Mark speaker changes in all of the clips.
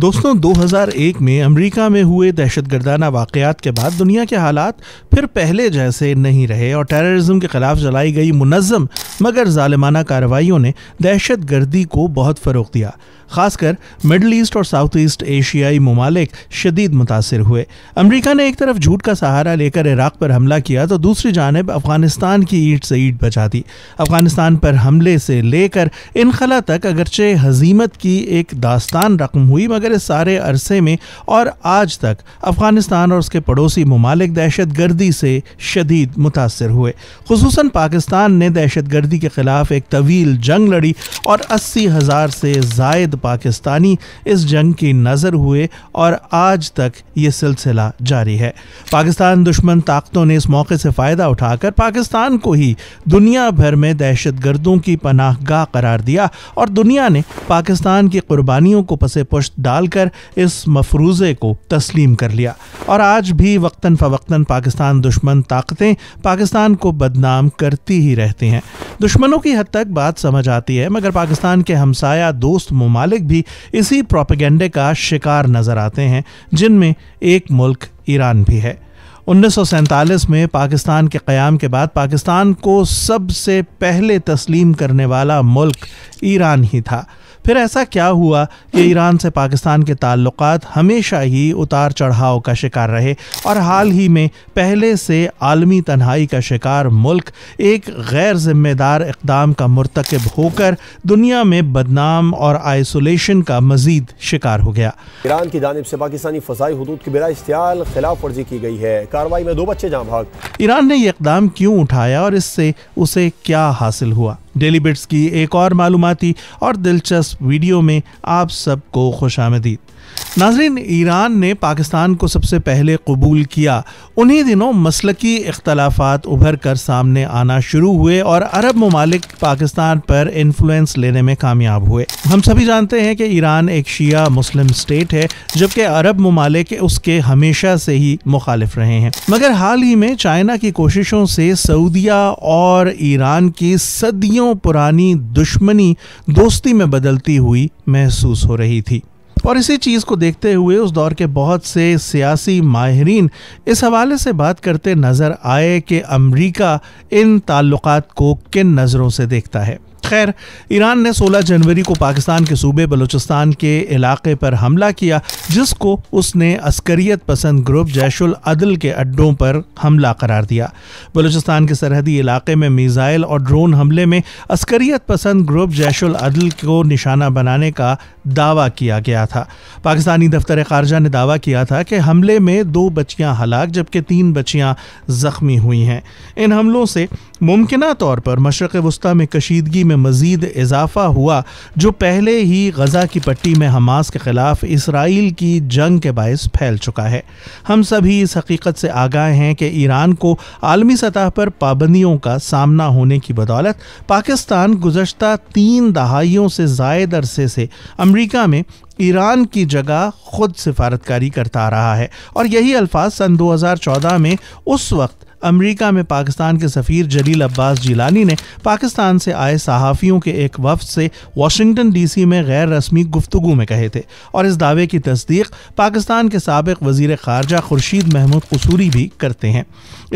Speaker 1: दोस्तों 2001 में अमेरिका में हुए दहशत गर्दाना वाक़ात के बाद दुनिया के हालात फिर पहले जैसे नहीं रहे और टेररिज्म के ख़िलाफ़ चलाई गई मुनज़म मगर ालिमाना कार्रवाइयों ने दहशत गर्दी को बहुत फ़रोग दिया खासकर मिडल ईस्ट और साउथ ईस्ट एशियाई ममालिक शदीद मुतासर हुए अमरीका ने एक तरफ झूठ का सहारा लेकर इराक पर हमला किया तो दूसरी जानब अफगानिस्तान की ईट से ईट बचा दी अफगानिस्तान पर हमले से लेकर इनखला तक अगरचे हजीमत की एक दास्तान रकम हुई मगर इस सारे अरसे में और आज तक अफगानिस्तान और उसके पड़ोसी ममालिक दहशत गर्दी से शदीद मुतासर हुए खसूस पाकिस्तान ने दहशत गर्दी के खिलाफ एक तवील जंग लड़ी और अस्सी हज़ार से जायद पाकिस्तानी इस जंग की नज़र हुए और आज तक ये सिलसिला जारी है पाकिस्तान दुश्मन ताकतों ने इस मौके से फ़ायदा उठाकर पाकिस्तान को ही दुनिया भर में दहशत गर्दों की पनाह गाह करार दिया और दुनिया ने पाकिस्तान की कुर्बानियों को पसे पुष्ट डालकर इस मफरूज़े को तस्लीम कर लिया और आज भी वक्ता फ़वक्ता पाकिस्तान दुश्मन ताकतें पाकिस्तान को बदनाम करती ही रहती हैं दुश्मनों की हद तक बात समझ आती है मगर पाकिस्तान के हमसाया दोस्त ममालिक मालिक भी इसी प्रोपेगेंडे का शिकार नजर आते हैं जिनमें एक मुल्क ईरान भी है उन्नीस में पाकिस्तान के कयाम के बाद पाकिस्तान को सबसे पहले तस्लीम करने वाला मुल्क ईरान ही था फिर ऐसा क्या हुआ कि ईरान से पाकिस्तान के ताल्लुक हमेशा ही उतार चढ़ाव का शिकार रहे और हाल ही में पहले से आलमी तन्हाई का शिकार मुल्क एक गैर जिम्मेदार इकदाम का मरतकब होकर दुनिया में बदनाम और आइसोलेशन का मजीद शिकार हो गया ईरान की जानब से पाकिस्तानी फसाई हदूद की बिला इश्तियाल खिलाफ वर्जी की गई है कार्रवाई में दो बच्चे जहाँ भाग ईरान ने यह इकदाम क्यों उठाया और इससे उसे क्या हासिल हुआ डेली बिट्स की एक और मालूमती और दिलचस्प वीडियो में आप सबको खुश आमदीद नाजरीन ईरान ने पाकिस्तान को सबसे पहले कबूल किया उन्हीं दिनों मसलकी इख्तलाफात उभर कर सामने आना शुरू हुए और अरब ममालिक पाकिस्तान पर इन्फ्लुएंस लेने में कामयाब हुए हम सभी जानते हैं कि ईरान एक शिया मुस्लिम स्टेट है जबकि अरब ममालिक उसके हमेशा से ही मुखालिफ रहे हैं मगर हाल ही में चाइना की कोशिशों से सऊदिया और ईरान की सदियों पुरानी दुश्मनी दोस्ती में बदलती हुई महसूस हो रही थी और इसी चीज़ को देखते हुए उस दौर के बहुत से सियासी माहरीन इस हवाले से बात करते नज़र आए कि अमरीका इन ताल्लुक़ को किन नज़रों से देखता है खैर ईरान ने 16 जनवरी को पाकिस्तान के सूबे बलूचिस्तान के इलाके पर हमला किया जिसको उसने अस्करियत पसंद ग्रुप जैशुल अदल के अड्डों पर हमला करार दिया बलूचिस्तान के सरहदी इलाके में मिज़ाइल और ड्रोन हमले में अस्करियत पसंद ग्रुप जैशुल अदल को निशाना बनाने का दावा किया गया था पाकिस्तानी दफ्तर खारजा ने दावा किया था कि हमले में दो बच्चियाँ हलाक जबकि तीन बच्चियाँ ज़ख्मी हुई हैं इन हमलों से मुमकिन तौर पर मशरक़ वस्ती में कशीदगी में मज़ीद इजाफा हुआ जो पहले ही गज़ा की पट्टी में हमास के ख़िलाफ़ इसराइल की जंग के बायस फैल चुका है हम सभी इस हकीकत से आगाह हैं कि ईरान को आलमी सतह पर पाबंदियों का सामना होने की बदौलत पाकिस्तान गुजशत तीन दहाइयों से जायद अरसे से अमरीका में ईरान की जगह खुद सिफारतकारी करता रहा है और यही अल्फाज सन 2014 में उस वक्त अमेरिका में पाकिस्तान के सफ़ीर जलील अब्बास जिलानी ने पाकिस्तान से आए सहाफ़ियों के एक वफ्द से वाशिंगटन डीसी में गैर रस्मी गुफ्तु में कहे थे और इस दावे की तस्दीक पाकिस्तान के सबक वजीर खारजा खुर्शीद महमूद कसूरी भी करते हैं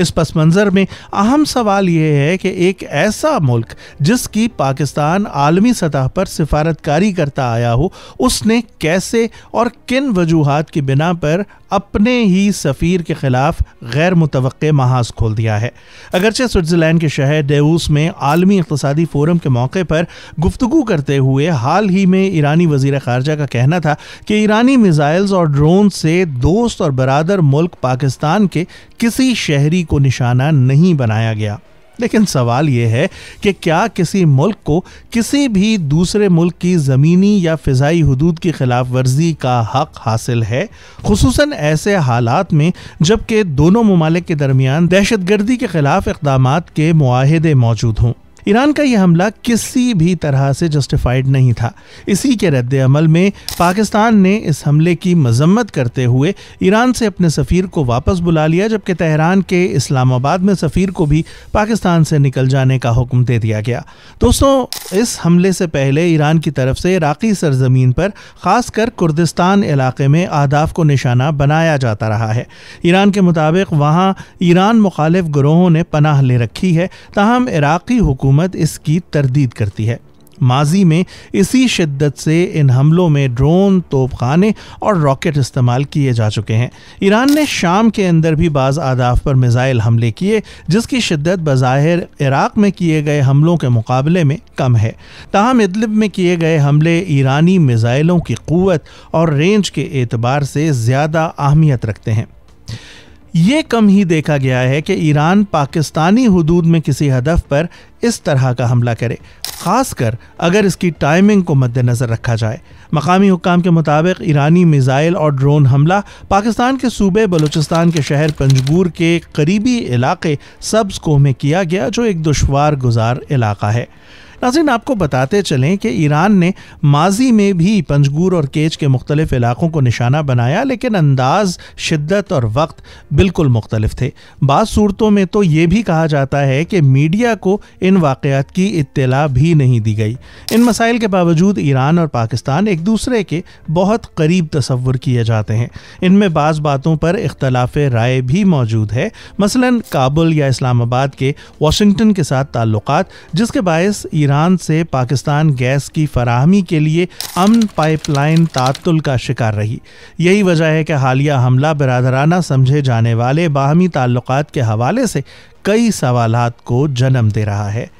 Speaker 1: इस पस मंज़र में अहम सवाल यह है कि एक ऐसा मुल्क जिसकी पाकिस्तान आलमी सतह पर सिफारतकारी करता आया हो उसने कैसे और किन वजूहत की बिना पर अपने ही सफ़ीर के ख़िलाफ़ गैर मुतव महाज खोल दिया है अगरचे स्विट्ज़रलैंड के शहर डेवूस में आलमी इकतदी फोरम के मौके पर गुफ्तु करते हुए हाल ही में ईरानी वजीर खारजा का कहना था कि ईरानी मिज़ाइल्स और ड्रोन से दोस्त और बरदर मुल्क पाकिस्तान के किसी शहरी को निशाना नहीं बनाया गया लेकिन सवाल यह है कि क्या किसी मुल्क को किसी भी दूसरे मुल्क की ज़मीनी या फ़िज़ाई हदूद की खिलाफ वर्जी का हक हासिल है खसूस ऐसे हालात में जबकि दोनों ममालिक के दरमियान दहशत गर्दी के खिलाफ इकदाम के माहदे मौजूद हों ईरान का यह हमला किसी भी तरह से जस्टिफाइड नहीं था इसी के रद्द अमल में पाकिस्तान ने इस हमले की मजम्मत करते हुए ईरान से अपने सफ़ीर को वापस बुला लिया जबकि तहरान के इस्लामाबाद में सफ़ीर को भी पाकिस्तान से निकल जाने का हुक्म दे दिया गया दोस्तों इस हमले से पहले ईरान की तरफ से इराक़ी सरजमीन पर खासकर कुर्दिस्तान इलाके में आदाफ को निशाना बनाया जाता रहा है ईरान के मुताबिक वहाँ ईरान मुखालिफ ग्रोहों ने पनाह ले रखी है ताहम इराक़ी हुकूमत हुकूमत इसकी तरदीद करती है माजी में इसी शिद्दत से इन हमलों में ड्रोन तोपखाने और रॉकेट इस्तेमाल किए जा चुके हैं ईरान ने शाम के अंदर भी बाज़ आदाफ पर मिज़ाइल हमले किए जिसकी शिद्दत बज़ाहिर इराक़ में किए गए हमलों के मुकाबले में कम है ताहम इदलिब में किए गए हमले ईरानी मिज़ाइलों की क़वत और रेंज के एतबार से ज़्यादा अहमियत रखते हैं ये कम ही देखा गया है कि ईरान पाकिस्तानी हदूद में किसी हदफ पर इस तरह का हमला करे खासकर अगर इसकी टाइमिंग को मद्देनज़र रखा जाए मकामी हुकाम के मुताबिक ईरानी मिज़ाइल और ड्रोन हमला पाकिस्तान के सूबे बलूचिस्तान के शहर पंजबूर के करीबी इलाके सब्ज को में किया गया जो एक दुशवार गुजार इलाका है नाजिन आपको बताते चलें कि ईरान ने माजी में भी पंजगूर और केच के मुख्तलिफ इलाकों को निशाना बनाया लेकिन अंदाज शिद्दत और वक्त बिल्कुल मुख्तलिफ थे बाद सूरतों में तो ये भी कहा जाता है कि मीडिया को इन वाकयात की इतला भी नहीं दी गई इन मसाइल के बावजूद ईरान और पाकिस्तान एक दूसरे के बहुत करीब तस्वुर किए जाते हैं इनमें बाज़ बातों पर इख्तलाफ राय भी मौजूद है मसलन काबुल या इस्लामाबाद के वाशिंगटन के साथ ताल्लुक जिसके बायस ईरान ईरान से पाकिस्तान गैस की फराहमी के लिए अमन पाइपलाइन तातुल का शिकार रही यही वजह है कि हालिया हमला बरदराना समझे जाने वाले बाहमी ताल्लुक के हवाले से कई सवाल को जन्म दे रहा है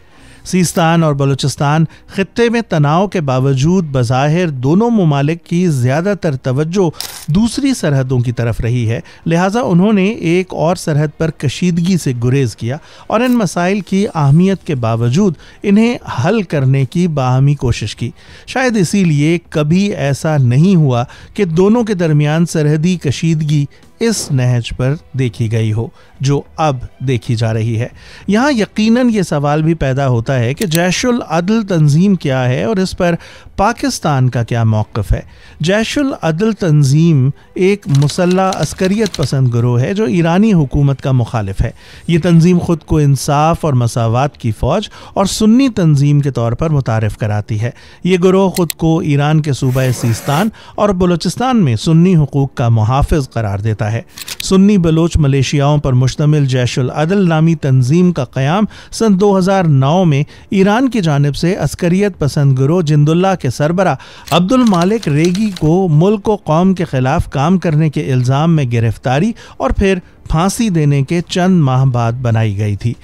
Speaker 1: सीस्तान और बलूचिस्तान खत्े में तनाव के बावजूद बज़ाहिर दोनों ममालिक की ज़्यादातर तवज्जो दूसरी सरहदों की तरफ रही है लिहाजा उन्होंने एक और सरहद पर कशीदगी से गुरेज किया और इन मसाइल की अहमियत के बावजूद इन्हें हल करने की बाहमी कोशिश की शायद इसीलिए कभी ऐसा नहीं हुआ कि दोनों के दरमियान सरहदी कशीदगी इस नहज पर देखी गई हो जो अब देखी जा रही है यहाँ यकीनन ये सवाल भी पैदा होता है कि जैशुल अदल तंजीम क्या है और इस पर पाकिस्तान का क्या मौक़ है जैशुल अदल तंजीम एक मुसल्ह अस्करियत पसंद ग्रोह है जो ईरानी हुकूमत का मुखालिफ है ये तंजीम ख़ुद को इंसाफ और मसावत की फ़ौज और सुन्नी तंजीम के तौर पर मुतारफ़ कराती है ये ग्रोह ख़ुद को ईरान के सूबे सिस्तान और बलूचिस्तान में सुन्नी हकूक़ का मुहाफ़ करार देता करता है सुन्नी बलोच मलेशियाओं पर मुश्तमिल जैशुल अदल नामी तंजीम का क़्याम सन 2009 में ईरान की जानब से अस्करियत पसंद गुरो जिंदुल्ला के सरबरा अब्दुल मालिक रेगी को मुल्क व कौम के ख़िलाफ़ काम करने के इल्ज़ाम में गिरफ्तारी और फिर फांसी देने के चंद माह बाद बनाई गई थी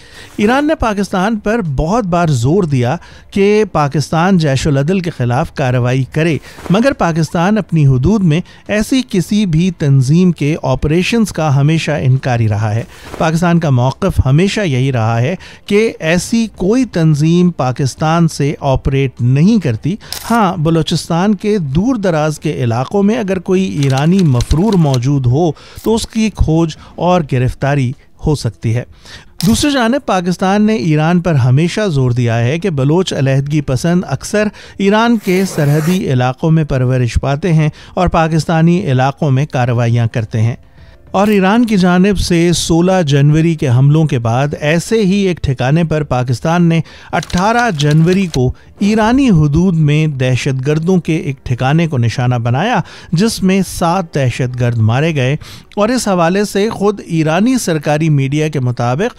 Speaker 1: ईरान ने पाकिस्तान पर बहुत बार जोर दिया कि पाकिस्तान जैशुलदल के ख़िलाफ़ कार्रवाई करे मगर पाकिस्तान अपनी हदूद में ऐसी किसी भी तंजीम के ऑपरेशंस का हमेशा इनकारी रहा है पाकिस्तान का मौक़ हमेशा यही रहा है कि ऐसी कोई तंजीम पाकिस्तान से ऑपरेट नहीं करती हाँ बलूचिस्तान के दूर दराज के इलाक़ों में अगर कोई ईरानी मफरूर मौजूद हो तो उसकी खोज और और गिरफ्तारी हो सकती है दूसरी जानब पाकिस्तान ने ईरान पर हमेशा जोर दिया है कि बलोच अलहदगी पसंद अक्सर ईरान के सरहदी इलाकों में परवरिश पाते हैं और पाकिस्तानी इलाकों में कार्रवाइयाँ करते हैं और ईरान की जानब से 16 जनवरी के हमलों के बाद ऐसे ही एक ठिकाने पर पाकिस्तान ने 18 जनवरी को ईरानी हदूद में दहशत गर्दों के एक ठिकाने को निशाना बनाया जिसमें सात दहशत गर्द मारे गए और इस हवाले से ख़ुद ईरानी सरकारी मीडिया के मुताबिक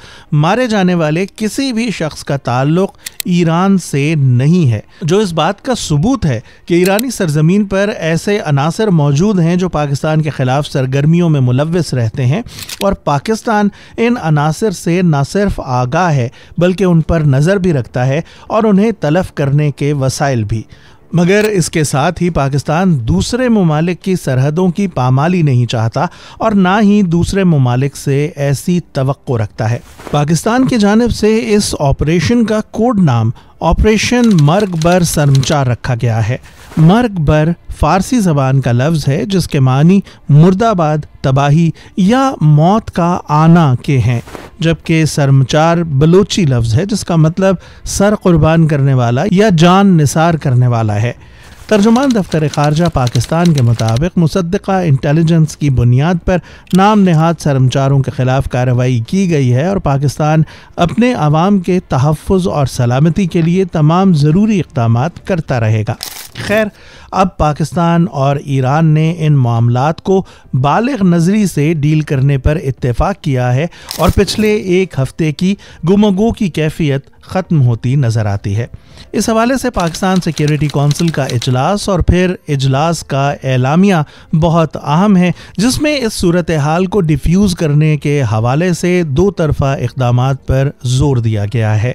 Speaker 1: मारे जाने वाले किसी भी शख्स का ताल्लुक ईरान से नहीं है जो इस बात का सबूत है कि ईरानी सरजमीन पर ऐसे अनासर मौजूद हैं जो पाकिस्तान के ख़िलाफ़ सरगर्मियों में मुलव मुलविस रहते हैं और पाकिस्तान इन अनासर से न सिर्फ आगा है बल्कि उन पर नज़र भी रखता है और उन्हें तलफ करने के वसाइल भी मगर इसके साथ ही पाकिस्तान दूसरे ममालिक की सरहदों की पामाली नहीं चाहता और ना ही दूसरे ममालिक से ऐसी तवक्को रखता है पाकिस्तान की जानब से इस ऑपरेशन का कोड नाम ऑपरेशन मर्ग बर सरमचार रखा गया है मर्ग बर फारसी जबान का लफ्ज़ है जिसके मानी मुर्दाबाद तबाही या मौत का आना के हैं जबकि सरमचार बलोची लफ्ज़ है जिसका मतलब सर कुर्बान करने वाला या जान निसार करने वाला है तर्जुमान दफ्तर खारजा पाकिस्तान के मुताबिक मुसदा इंटेलिजेंस की बुनियाद पर नाम नहाद शर्मचारों के खिलाफ कार्रवाई की गई है और पाकिस्तान अपने आवाम के तहफ़ और सलामती के लिए तमाम ज़रूरी इकदाम करता रहेगा खैर अब पाकिस्तान और ईरान ने इन मामला को बालग नजरी से डील करने पर इतफाक़ किया है और पिछले एक हफ्ते की गुमगो की कैफियत ख़त्म होती नज़र आती है इस हवाले से पाकिस्तान सिक्योरिटी काउंसिल का अजलास और फिर अजलास का एलामिया बहुत अहम है जिसमें इस सूरत हाल को डिफ्यूज़ करने के हवाले से दो तरफ़ा इकदाम पर जोर दिया गया है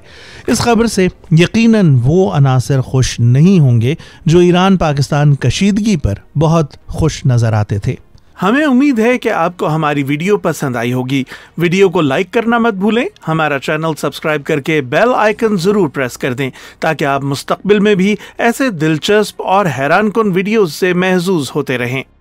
Speaker 1: इस खबर से यकीन वो अनासर खुश नहीं होंगे जो ईरान पाकिस्तान पाकिस्तान कशीदगी पर बहुत खुश नजर आते थे हमें उम्मीद है कि आपको हमारी वीडियो पसंद आई होगी वीडियो को लाइक करना मत भूलें हमारा चैनल सब्सक्राइब करके बेल आइकन ज़रूर प्रेस कर दें ताकि आप मुस्तकबिल में भी ऐसे दिलचस्प और हैरान कन वीडियोज़ से महजूज होते रहें